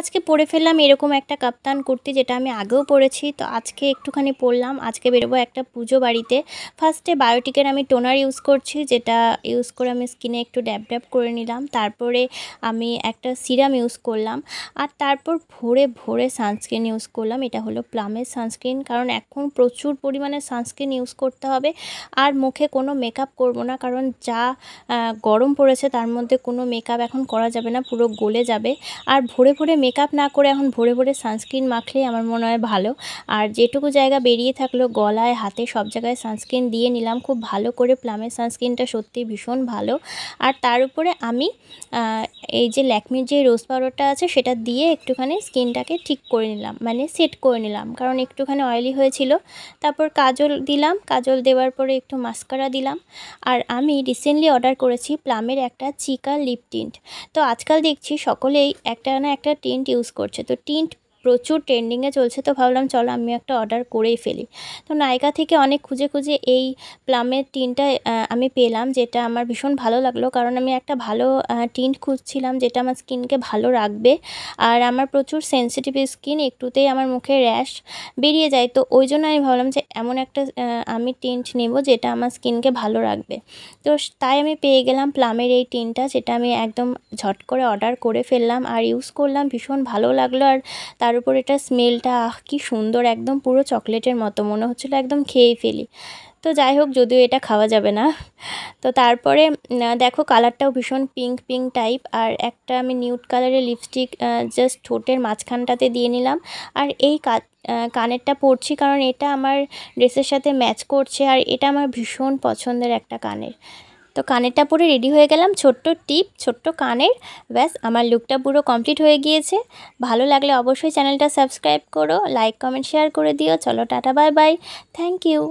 আজকে পরে ফেললাম এরকম একটা কাপ্তান কুর্তি যেটা আমি আগেও পরেছি তো আজকে একটুখানি পরলাম আজকে বেরোবো একটা পুজো বাড়িতে ফার্স্টে বায়োটিকের আমি টোনার ইউজ করছি যেটা ইউজ করে আমি স্কিনে একটু ড্যাব ড্যাব করে নিলাম তারপরে আমি একটা সিরাম ইউজ করলাম আর তারপর ভোরে ভোরে সানস্ক্রিন ইউজ করলাম এটা হলো প্লামের সানস্ক্রিন কারণ এখন প্রচুর পরিমাণে সানস্ক্রিন ইউজ করতে হবে আর মুখে কোনো মেকআপ করব না কারণ যা গরম পড়েছে তার মধ্যে কোনো মেকআপ এখন করা যাবে না পুরো গলে যাবে আর ভোরে ভোরে মেকআপ না করে এখন ভোরে ভোরে সানস্ক্রিন মাখলে আমার মনে হয় ভালো আর যেটুকু জায়গা বেরিয়ে থাকলো গলায় হাতে সব জায়গায় সানস্ক্রিন দিয়ে নিলাম খুব ভালো করে প্লামের সানস্ক্রিনটা সত্যি ভীষণ ভালো আর তার উপরে আমি এই যে ল্যাকমির যে রোজ পাউডারটা আছে সেটা দিয়ে একটুখানি স্কিনটাকে ঠিক করে নিলাম মানে সেট করে নিলাম কারণ একটুখানি অয়েলি হয়েছিল তারপর কাজল দিলাম কাজল দেওয়ার পরে একটু মাস্কারা দিলাম আর আমি রিসেন্টলি অর্ডার করেছি প্লামের একটা চিকা লিপ টিন্ট তো আজকাল দেখছি সকলেই একটা না একটা টিন্ট টিন্ট ইউজ করছে তো টিন্ট প্রচুর ট্রেন্ডিংয়ে চলছে তো ভাবলাম চলো আমি একটা অর্ডার করেই ফেলি তো নায়িকা থেকে অনেক খুঁজে খুঁজে এই প্লামের টিনটা আমি পেলাম যেটা আমার ভীষণ ভালো লাগলো কারণ আমি একটা ভালো টিন্ট খুঁজছিলাম যেটা আমার স্কিনকে ভালো রাখবে আর আমার প্রচুর সেন্সিটিভ স্কিন একটুতেই আমার মুখে র্যাশ বেরিয়ে যায় তো ওই জন্য আমি ভাবলাম যে এমন একটা আমি টিন্ট নেব যেটা আমার স্কিনকে ভালো রাখবে তো তাই আমি পেয়ে গেলাম প্লামের এই টিনটা যেটা আমি একদম ঝট করে অর্ডার করে ফেললাম আর ইউজ করলাম ভীষণ ভালো লাগলো আর তার তার উপর এটা স্মেলটা আহ কি সুন্দর একদম পুরো চকলেটের মতো মনে হচ্ছিলো একদম খেয়েই ফেলি তো যাই হোক যদিও এটা খাওয়া যাবে না তো তারপরে দেখো কালারটাও ভীষণ পিঙ্ক পিঙ্ক টাইপ আর একটা আমি নিউড কালারের লিপস্টিক জাস্ট ঠোঁটের মাঝখানটাতে দিয়ে নিলাম আর এই কানেরটা পরছি কারণ এটা আমার ড্রেসের সাথে ম্যাচ করছে আর এটা আমার ভীষণ পছন্দের একটা কানের তো কানেরটা পরে রেডি হয়ে গেলাম ছোট্ট টিপ ছোট্ট কানের ব্যাস আমার লুকটা পুরো কমপ্লিট হয়ে গিয়েছে ভালো লাগলে অবশ্যই চ্যানেলটা সাবস্ক্রাইব করো লাইক কমেন্ট শেয়ার করে দিও চলো tata bye bye thank you